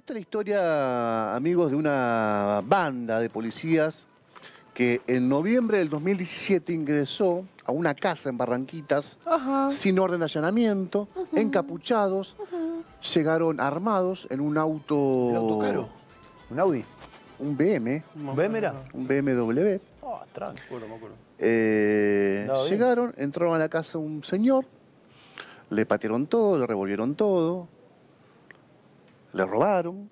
Esta es la historia, amigos, de una banda de policías que en noviembre del 2017 ingresó a una casa en Barranquitas sin orden de allanamiento, encapuchados, llegaron armados en un auto... ¿Un auto caro? ¿Un Audi? Un BM. ¿Un BM era? Un BMW. Ah, acuerdo, eh, llegaron, entraron a la casa un señor, le patearon todo, le revolvieron todo, le robaron.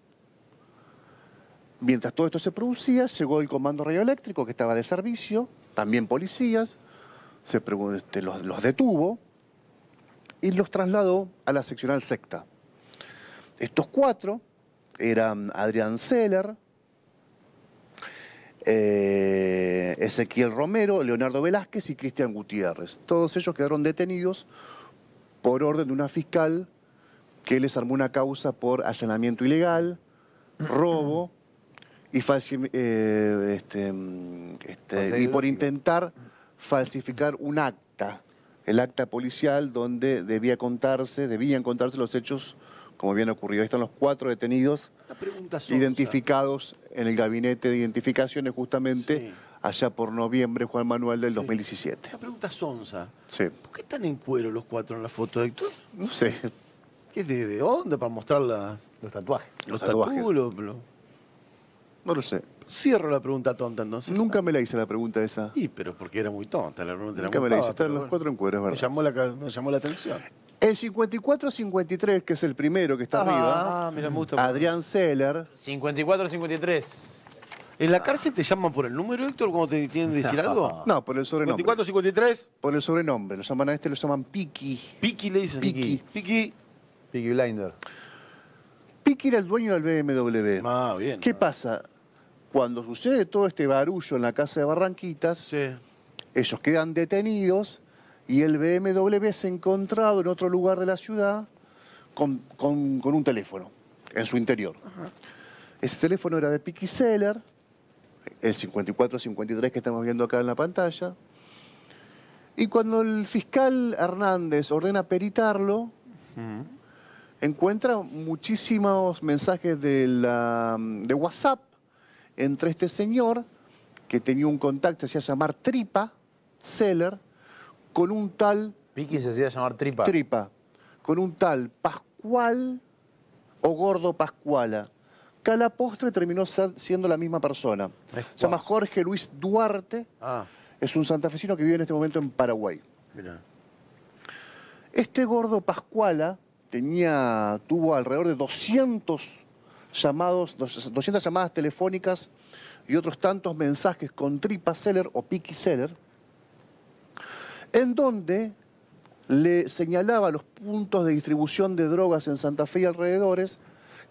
Mientras todo esto se producía, llegó el comando radioeléctrico que estaba de servicio, también policías, se este, los, detuvo y los trasladó a la seccional secta. Estos cuatro eran Adrián Seller, eh, Ezequiel Romero, Leonardo Velázquez y Cristian Gutiérrez. Todos ellos quedaron detenidos por orden de una fiscal que les armó una causa por allanamiento ilegal, robo y, eh, este, mm, este, y por intentar falsificar un acta, el acta policial donde debía contarse, debían contarse los hechos como bien ocurrido. Ahí están los cuatro detenidos identificados en el gabinete de identificaciones justamente allá por noviembre, Juan Manuel, del 2017. La pregunta sonza. Sí. ¿Por qué están en cuero los cuatro en la foto, Héctor? No sé de, dónde para mostrar Los tatuajes. los tatuajes. No lo sé. Cierro la pregunta tonta entonces. Nunca me la hice la pregunta esa. Sí, pero porque era muy tonta la pregunta. Nunca me la hice. Están los cuatro en verdad. llamó la, me llamó la atención. El 5453, que es el primero que está ah, arriba. Ah, me gusta. Adrián Seller. 5453. ¿En la cárcel te llaman por el número, Héctor, cómo te tienen que decir algo? No, por el sobrenombre. 54-53, Por el sobrenombre. Lo llaman a este, lo llaman Piki. Piki le dicen. Piki. Piki, Piqui Blinder. Piqui era el dueño del BMW. Ah, bien. ¿Qué pasa? Cuando sucede todo este barullo en la casa de Barranquitas, ellos quedan detenidos y el BMW es encontrado en otro lugar de la ciudad con, un teléfono en su interior. Ese teléfono era de Piqui Seller, el 5453 que estamos viendo acá en la pantalla. Y cuando el fiscal Hernández ordena peritarlo, encuentra muchísimos mensajes de, WhatsApp entre este señor, que tenía un contacto, se hacía llamar Tripa, Seller, con un tal... Vicky se hacía llamar Tripa. Tripa, con un tal Pascual o Gordo Pascuala, Cada postre terminó siendo la misma persona. Se llama Jorge Luis Duarte, ah. es un santafesino que vive en este momento en Paraguay. Este Gordo Pascuala tenía, tuvo alrededor de 200 llamados, 200 llamadas telefónicas y otros tantos mensajes con tripa seller o picky seller, en donde le señalaba los puntos de distribución de drogas en Santa Fe y alrededores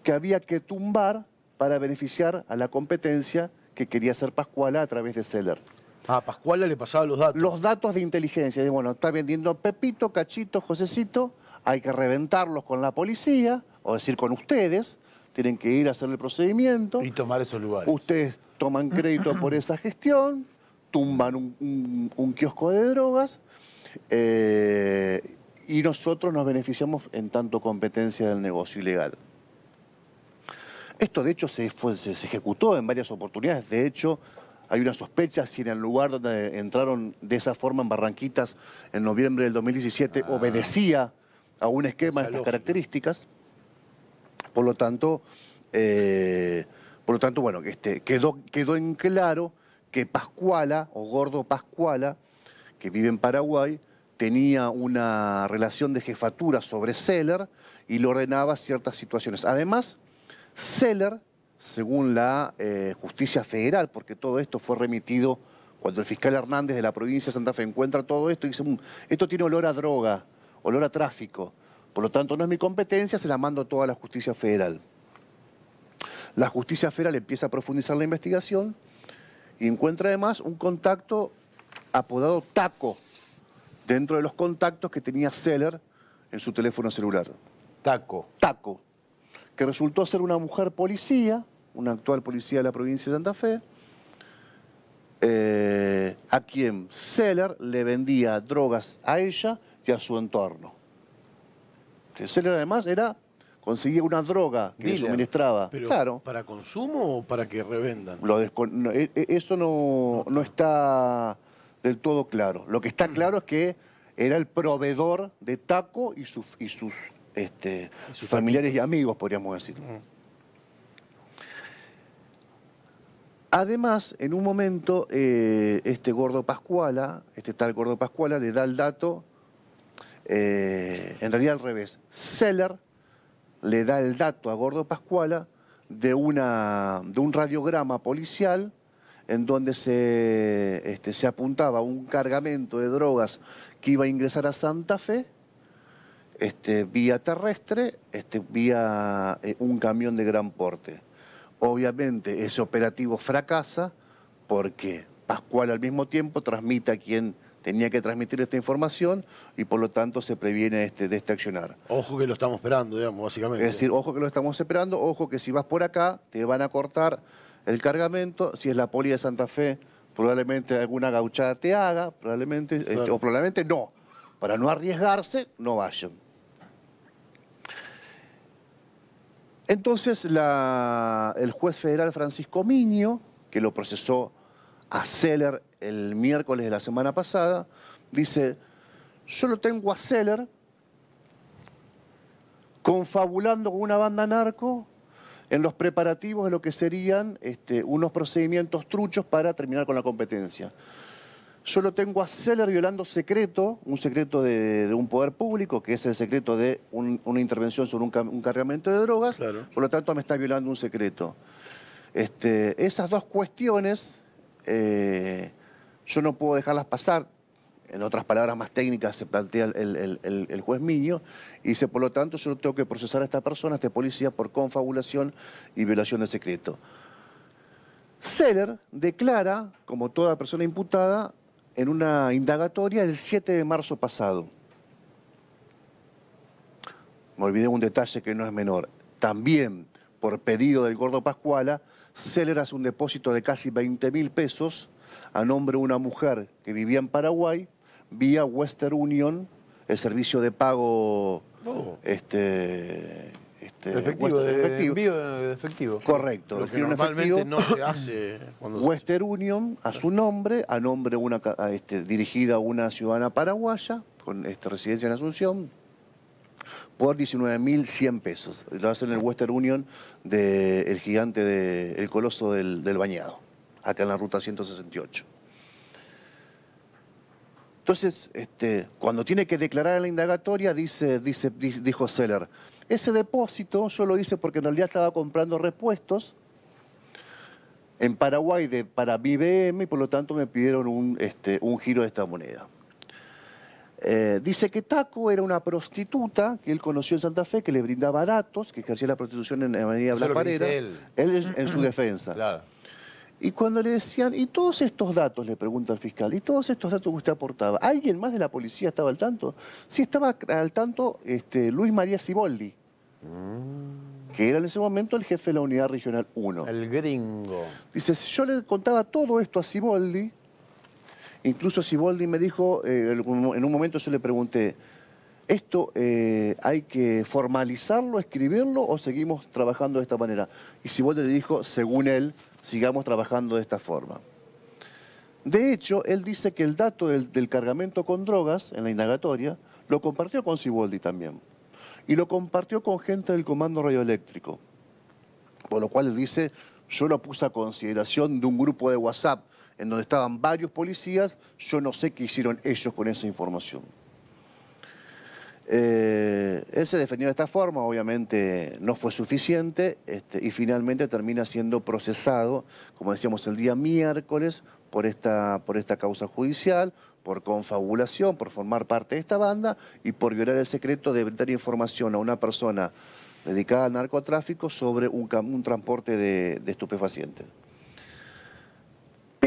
que había que tumbar para beneficiar a la competencia que quería hacer Pascuala a través de Seller. Ah, Pascuala le pasaba los datos. Los datos de inteligencia. bueno, está vendiendo Pepito, Cachito, Josecito, hay que reventarlos con la policía, o decir con ustedes, tienen que ir a hacer el procedimiento. Y tomar esos lugares. Ustedes toman crédito por esa gestión, tumban un, kiosco de drogas eh, y nosotros nos beneficiamos en tanto competencia del negocio ilegal. Esto de hecho se, ejecutó en varias oportunidades, de hecho hay una sospecha si en el lugar donde entraron de esa forma en Barranquitas en noviembre del 2017 ah. obedecía a un esquema de estas características. Por lo tanto, eh, por lo tanto bueno, este, quedó, quedó en claro que Pascuala, o Gordo Pascuala, que vive en Paraguay, tenía una relación de jefatura sobre Seller y le ordenaba ciertas situaciones. Además, Seller, según la eh, justicia federal, porque todo esto fue remitido cuando el fiscal Hernández de la provincia de Santa Fe encuentra todo esto y dice, mm, esto tiene olor a droga, olor a tráfico. Por lo tanto, no es mi competencia, se la mando a toda la justicia federal. La justicia federal empieza a profundizar la investigación y encuentra además un contacto apodado Taco dentro de los contactos que tenía Seller en su teléfono celular. Taco. Taco, que resultó ser una mujer policía, una actual policía de la provincia de Santa Fe, eh, a quien Seller le vendía drogas a ella a su entorno. El además era conseguía una droga que suministraba. claro. ¿Para consumo o para que revendan? E-, e-, eso no, no, está del todo claro. Lo que está mm. claro es que era el proveedor de Taco y sus, y sus, este, sus familiares y amigos, podríamos decir. Mm. Además, en un momento, eh, este gordo Pascuala, este tal gordo Pascuala, le da el dato eh, en realidad al revés, Seller le da el dato a Gordo Pascuala de, una, de un radiograma policial en donde se, este, se apuntaba un cargamento de drogas que iba a ingresar a Santa Fe este, vía terrestre, este, vía eh, un camión de gran porte. Obviamente ese operativo fracasa porque Pascual al mismo tiempo transmite a quien tenía que transmitir esta información y por lo tanto se previene este, de este accionar. Ojo que lo estamos esperando, digamos, básicamente. Es decir, ojo que lo estamos esperando, ojo que si vas por acá te van a cortar el cargamento, si es la poli de Santa Fe, probablemente alguna gauchada te haga, probablemente, este, o probablemente no. Para no arriesgarse, no vayan. Entonces el juez federal Francisco Miño, que lo procesó a Seller el miércoles de la semana pasada, dice, yo lo tengo a Seller confabulando con una banda narco en los preparativos de lo que serían este, unos procedimientos truchos para terminar con la competencia. Yo lo tengo a Seller violando secreto, un secreto de, un poder público, que es el secreto de una intervención sobre un, cargamento de drogas, por lo tanto me está violando un secreto. Este, esas dos cuestiones eh, yo no puedo dejarlas pasar. En otras palabras más técnicas se plantea el, juez Miño y dice, por lo tanto, yo tengo que procesar a esta persona, de policía, por confabulación y violación de secreto. Seller declara, como toda persona imputada, en una indagatoria el 7 de marzo pasado. Me olvidé un detalle que no es menor. También, por pedido del gordo Pascuala, Celeras un depósito de casi 20 mil pesos a nombre de una mujer que vivía en Paraguay vía Western Union, el servicio de pago oh. este, este, efectivo, efectivo. Correcto. Lo que normalmente no se hace. Western Union, a su nombre, a nombre una, este, dirigida a una ciudadana paraguaya, con este, residencia en Asunción, por 19.100 pesos. Lo hacen en el Western Union del gigante, de, el coloso del, bañado, acá en la ruta 168. Entonces, este, cuando tiene que declarar la indagatoria, dice, dice, dijo Seller, ese depósito yo lo hice porque en realidad estaba comprando repuestos en Paraguay de, para BBM y por lo tanto me pidieron un, este, un giro de esta moneda. Eh, dice que Taco era una prostituta que él conoció en Santa Fe, que le brindaba datos, que ejercía la prostitución en Avenida Blas Parera. Él. él. en su defensa. Claro. Y cuando le decían, ¿y todos estos datos? Le pregunta el fiscal, ¿y todos estos datos que usted aportaba? ¿Alguien más de la policía estaba al tanto? Sí, estaba al tanto este, Luis María Ciboldi, que era en ese momento el jefe de la Unidad Regional 1. El gringo. Dice, si yo le contaba todo esto a Ciboldi, Incluso Siboldi me dijo, eh, en un momento yo le pregunté, ¿esto eh, hay que formalizarlo, escribirlo o seguimos trabajando de esta manera? Y Siboldi le dijo, según él, sigamos trabajando de esta forma. De hecho, él dice que el dato del, del cargamento con drogas en la indagatoria lo compartió con Siboldi también. Y lo compartió con gente del Comando Radioeléctrico. Por lo cual él dice, yo lo puse a consideración de un grupo de WhatsApp en donde estaban varios policías. Yo no sé qué hicieron ellos con esa información. Eh, él se defendió de esta forma, obviamente no fue suficiente este, y finalmente termina siendo procesado, como decíamos, el día miércoles por esta, por esta causa judicial, por confabulación, por formar parte de esta banda y por violar el secreto de dar información a una persona dedicada al narcotráfico sobre un, transporte de estupefacientes.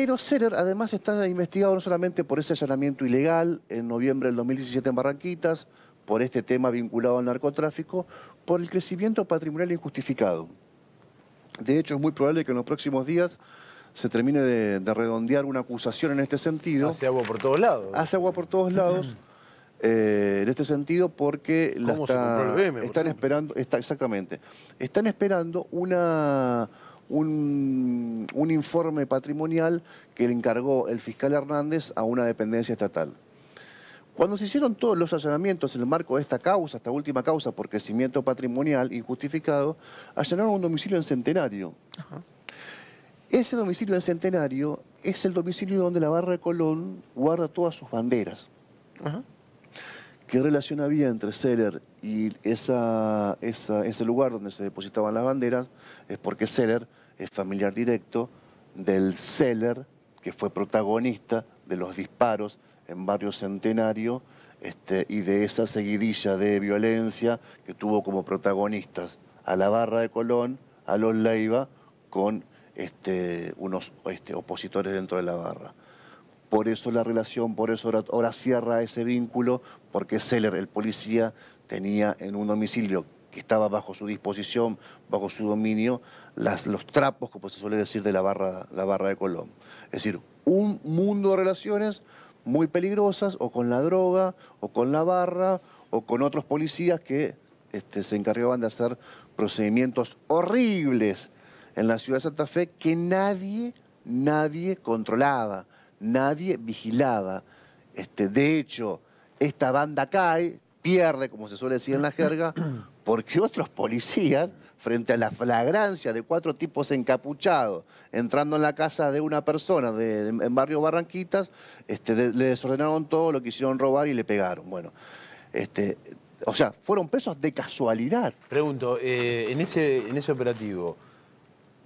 Pero Seller además está investigado no solamente por ese allanamiento ilegal en noviembre del 2017 en Barranquitas, por este tema vinculado al narcotráfico, por el crecimiento patrimonial injustificado. De hecho, es muy probable que en los próximos días se termine de, redondear una acusación en este sentido. Hace agua por todos lados. Hace agua por todos lados. Eh, en este sentido porque están esperando, está, exactamente, están esperando una, un, informe patrimonial que le encargó el fiscal Hernández a una dependencia estatal. Cuando se hicieron todos los allanamientos en el marco de esta causa, esta última causa por crecimiento patrimonial injustificado, allanaron un domicilio en Centenario. Ese domicilio en Centenario es el domicilio donde la barra de Colón guarda todas sus banderas. ¿Qué relación había entre Seller y ese lugar donde se depositaban las banderas? Es porque Seller es eh, familiar directo del seller que fue protagonista de los disparos en Barrio Centenario este, y de esa seguidilla de violencia que tuvo como protagonistas a la barra de Colón, a los Leiva, con este, unos este, opositores dentro de la barra. Por eso la relación, por eso ahora, cierra ese vínculo, porque Seller, el policía, tenía en un domicilio que estaba bajo su disposición, bajo su dominio, las, los trapos, como se suele decir, de la barra, la barra de Colón. Es decir, un mundo de relaciones muy peligrosas, o con la droga, o con la barra, o con otros policías que este, se encargaban de hacer procedimientos horribles en la ciudad de Santa Fe que nadie, nadie controlaba, nadie vigilaba. Este, de hecho, esta banda cae, pierde, como se suele decir en la jerga, porque otros policías, frente a la flagrancia de cuatro tipos encapuchados, entrando en la casa de una persona en barrio Barranquitas, este, le desordenaron todo, lo quisieron robar y le pegaron. Bueno, este, o sea, fueron presos de casualidad. Pregunto, eh, en, ese, en ese operativo,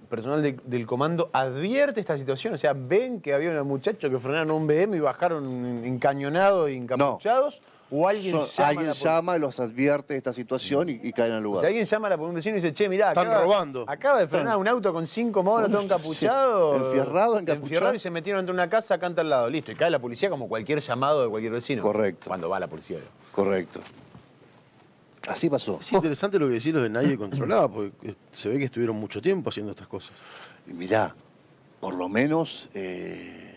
personal del comando advierte esta situación? O sea, ven que había un muchacho que frenaron un BM y bajaron encañonados y encapuchados. O alguien, llama, alguien los advierte de esta situación y, caen al lugar. si alguien llama a la un vecino y dice, che, mirá, Están robando. acaba de frenar un auto con cinco monos, todo encapuchado. Enfierrado, encapuchado. y se metieron entre una casa, canta al lado, listo. Y cae la policía como cualquier llamado de cualquier vecino. Correcto. Cuando va la policía. Correcto. Así pasó. Es interesante lo que decís, de nadie controlaba, porque se ve que estuvieron mucho tiempo haciendo estas cosas. Y mirá, por lo menos eh,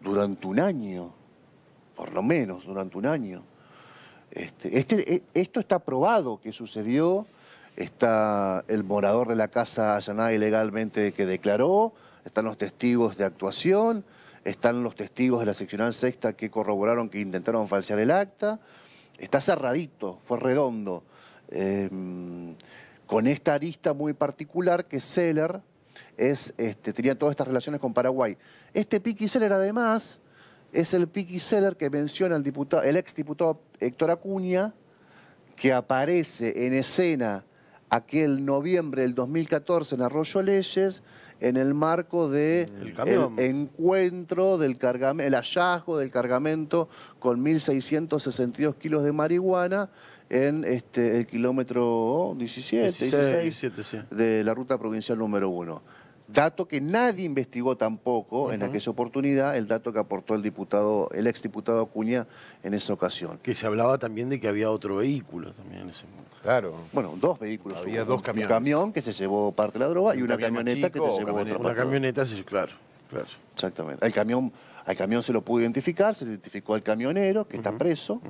durante un año por lo menos durante un año. Este, este e, esto está probado que sucedió, está el morador de la casa allanada ilegalmente que declaró, están los testigos de actuación, están los testigos de la seccional sexta que corroboraron que intentaron falsear el acta, está cerradito, fue redondo, em, con esta arista muy particular que Seller es, este, tenía todas estas relaciones con Paraguay. Este Piqui Seller además es el Pikiseller seller que menciona el, diputado, el ex diputado Héctor Acuña, que aparece en escena aquel noviembre del 2014 en Arroyo Leyes, en el marco de encuentro del cargamento, el hallazgo del cargamento con 1.662 kilos de marihuana en este, el kilómetro 17, de la ruta provincial número 1. Dato que nadie investigó tampoco en aquella oportunidad, el dato que aportó el diputado, el exdiputado Acuña en esa ocasión. Que se hablaba también de que había otro vehículo también en ese momento. Claro. Bueno, dos vehículos. Había dos camiones. Un camión que se llevó parte de la droga y una camioneta que se llevó otra Una camioneta, sí, claro, claro. Exactamente. El camión, al camión se lo pudo identificar, se identificó al camionero que está preso.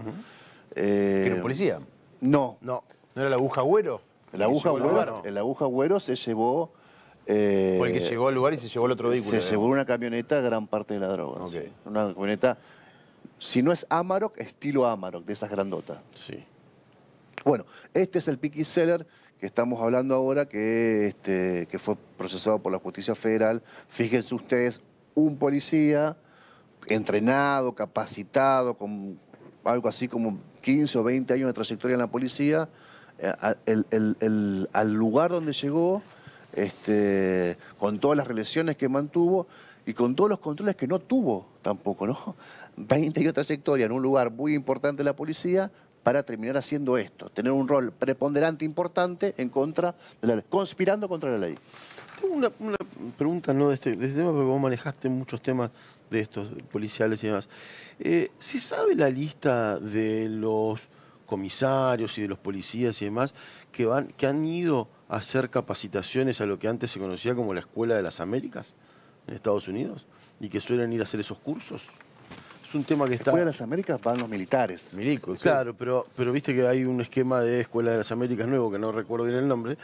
Eh, ¿Que era policía? No. No. ¿No era la aguja güero? La aguja güero, el aguja güero se llevó porque eh, Fue que llegó al lugar y se llevó el otro vehículo. Se llevó una camioneta gran parte de la droga. Una camioneta, si no es Amarok, estilo Amarok, de esas grandotas. Sí. Bueno, este es el Picky Seller que estamos hablando ahora, que, este, que fue procesado por la justicia federal. Fíjense ustedes, un policía entrenado, capacitado, con algo así como 15 o 20 años de trayectoria en la policía, eh, al lugar donde llegó este, con todas las relaciones que mantuvo y con todos los controles que no tuvo tampoco, ¿no? 20 y otra trayectoria en un lugar muy importante de la policía para terminar haciendo esto, tener un rol preponderante importante en contra de la ley, conspirando contra la ley. Tengo una, pregunta, no este, de este, tema, porque vos manejaste muchos temas de estos policiales y demás. Eh, si sabe la lista de los comisarios y de los policías y demás que, van, que han ido hacer capacitaciones a lo que antes se conocía como la Escuela de las Américas en Estados Unidos y que suelen ir a hacer esos cursos. Es un tema que está... Escuela de las Américas para los militares. Milicos. Claro, pero, pero viste que hay un esquema de Escuela de las Américas nuevo, que no recuerdo bien el nombre,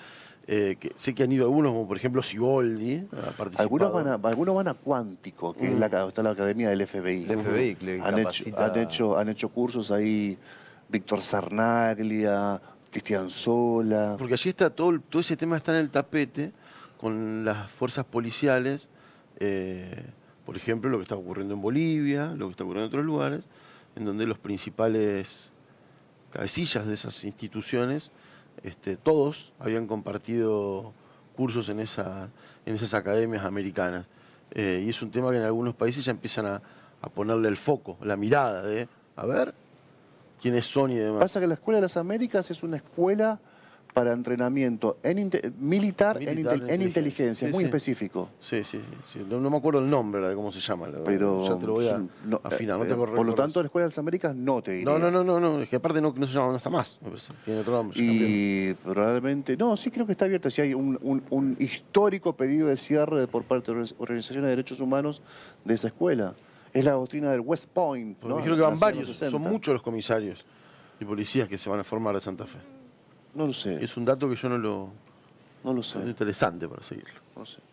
eh, que sé que han ido algunos, como por ejemplo Siboldi, a participar. Algunos van a, algunos Cuántico, que es mm. la, está la academia del FBI. El FBI, han, hecho, han, hecho, han hecho cursos ahí, Víctor Sarnaglia, Cristian Sola. Porque allí está todo, ese tema está en el tapete con las fuerzas policiales, eh, por ejemplo, lo que está ocurriendo en Bolivia, lo que está ocurriendo en otros lugares, en donde los principales cabecillas de esas instituciones, este, todos habían compartido cursos en, esas academias americanas. Eh, y es un tema que en algunos países ya empiezan a, a ponerle el foco, la mirada de, a ver, quiénes son y demás. Pasa que la Escuela de las Américas es una escuela para entrenamiento en militar, en, inteligencia, muy específico. Sí, sí, sí. No, me acuerdo el nombre de cómo se llama. Pero ya te no, eh, te eh, por lo tanto, la Escuela de las Américas no te diría. No, no, no, no, es que aparte no, se llama, no está más. Tiene otro nombre. Y probablemente, no, sí creo que está abierta. Si hay un, un histórico pedido de cierre por parte de organizaciones de derechos humanos de esa escuela. Es la doctrina del West Point. ¿no? Me que van varios, son muchos los comisarios y policías que se van a formar a Santa Fe. No lo sé. Es un dato que yo no lo... No lo sé. Es interesante para seguirlo. No lo sé.